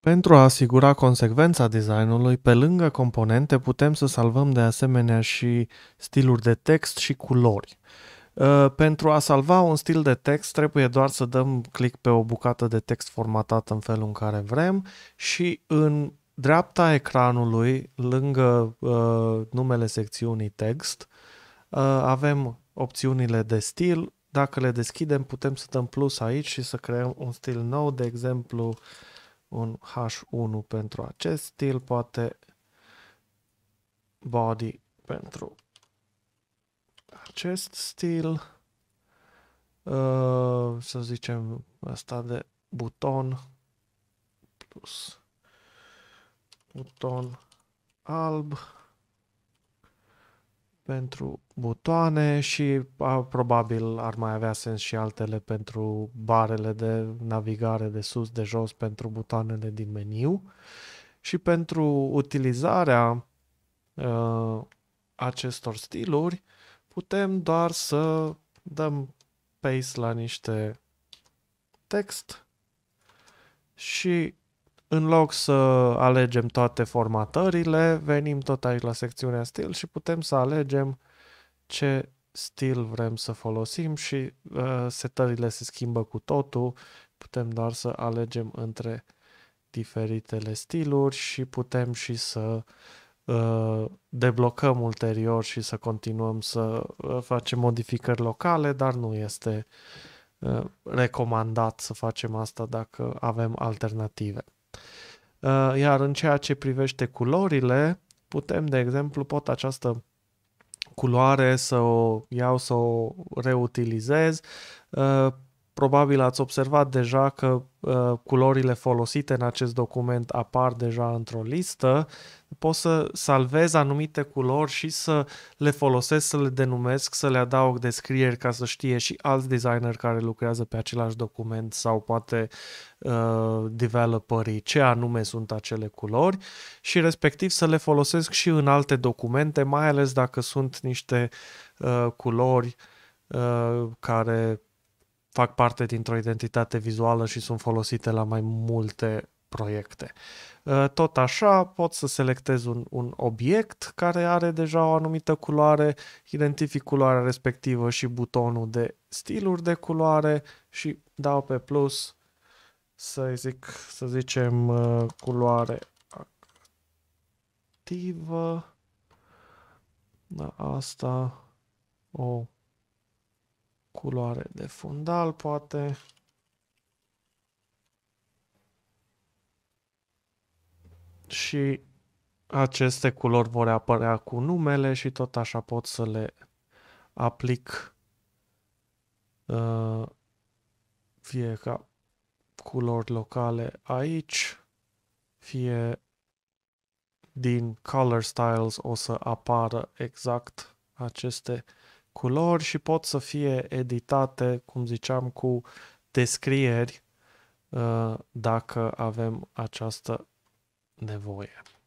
Pentru a asigura consecvența designului, pe lângă componente putem să salvăm de asemenea și stiluri de text și culori. Uh, pentru a salva un stil de text trebuie doar să dăm click pe o bucată de text formatată în felul în care vrem și în dreapta ecranului, lângă uh, numele secțiunii text, uh, avem opțiunile de stil. Dacă le deschidem, putem să dăm plus aici și să creăm un stil nou, de exemplu, uh, un H1 pentru acest stil, poate body pentru acest stil, uh, să zicem asta de buton plus buton alb pentru butoane și a, probabil ar mai avea sens și altele pentru barele de navigare de sus, de jos, pentru butoanele din meniu și pentru utilizarea a, acestor stiluri putem doar să dăm paste la niște text și în loc să alegem toate formatările, venim tot aici la secțiunea stil și putem să alegem ce stil vrem să folosim și uh, setările se schimbă cu totul. Putem doar să alegem între diferitele stiluri și putem și să uh, deblocăm ulterior și să continuăm să uh, facem modificări locale, dar nu este uh, recomandat să facem asta dacă avem alternative. Uh, iar în ceea ce privește culorile, putem, de exemplu, pot această culoare să o iau, să o reutilizez uh, Probabil ați observat deja că uh, culorile folosite în acest document apar deja într-o listă. Poți să salvez anumite culori și să le folosesc, să le denumesc, să le adaug descrieri ca să știe și alți designer care lucrează pe același document sau poate uh, developerii ce anume sunt acele culori și respectiv să le folosesc și în alte documente, mai ales dacă sunt niște uh, culori uh, care fac parte dintr-o identitate vizuală și sunt folosite la mai multe proiecte. Ă, tot așa pot să selectez un, un obiect care are deja o anumită culoare, identific culoarea respectivă și butonul de stiluri de culoare și dau pe plus să zic, să zicem ă, culoare activă. Da, asta o culoare de fundal, poate. Și aceste culori vor apărea cu numele și tot așa pot să le aplic uh, fie ca culori locale aici, fie din color styles o să apară exact aceste culori și pot să fie editate, cum ziceam, cu descrieri uh, dacă avem această nevoie.